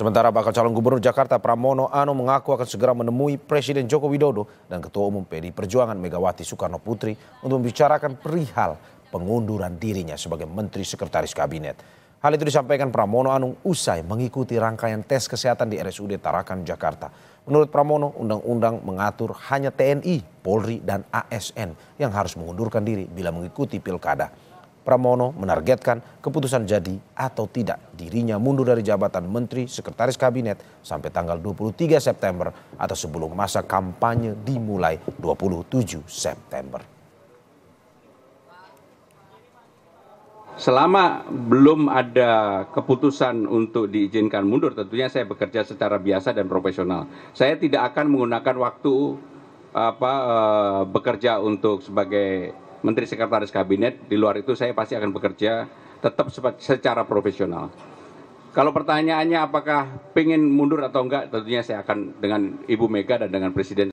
Sementara bakal calon gubernur Jakarta Pramono Anung mengaku akan segera menemui Presiden Joko Widodo dan Ketua Umum PD Perjuangan Megawati Soekarno Putri untuk membicarakan perihal pengunduran dirinya sebagai Menteri Sekretaris Kabinet. Hal itu disampaikan Pramono Anung usai mengikuti rangkaian tes kesehatan di RSUD Tarakan, Jakarta. Menurut Pramono, undang-undang mengatur hanya TNI, Polri, dan ASN yang harus mengundurkan diri bila mengikuti pilkada. Pramono menargetkan keputusan jadi atau tidak dirinya mundur dari jabatan Menteri Sekretaris Kabinet sampai tanggal 23 September atau sebelum masa kampanye dimulai 27 September. Selama belum ada keputusan untuk diizinkan mundur, tentunya saya bekerja secara biasa dan profesional. Saya tidak akan menggunakan waktu apa eh, bekerja untuk sebagai menteri sekretaris kabinet di luar itu saya pasti akan bekerja tetap secara profesional kalau pertanyaannya apakah pengen mundur atau enggak tentunya saya akan dengan ibu mega dan dengan presiden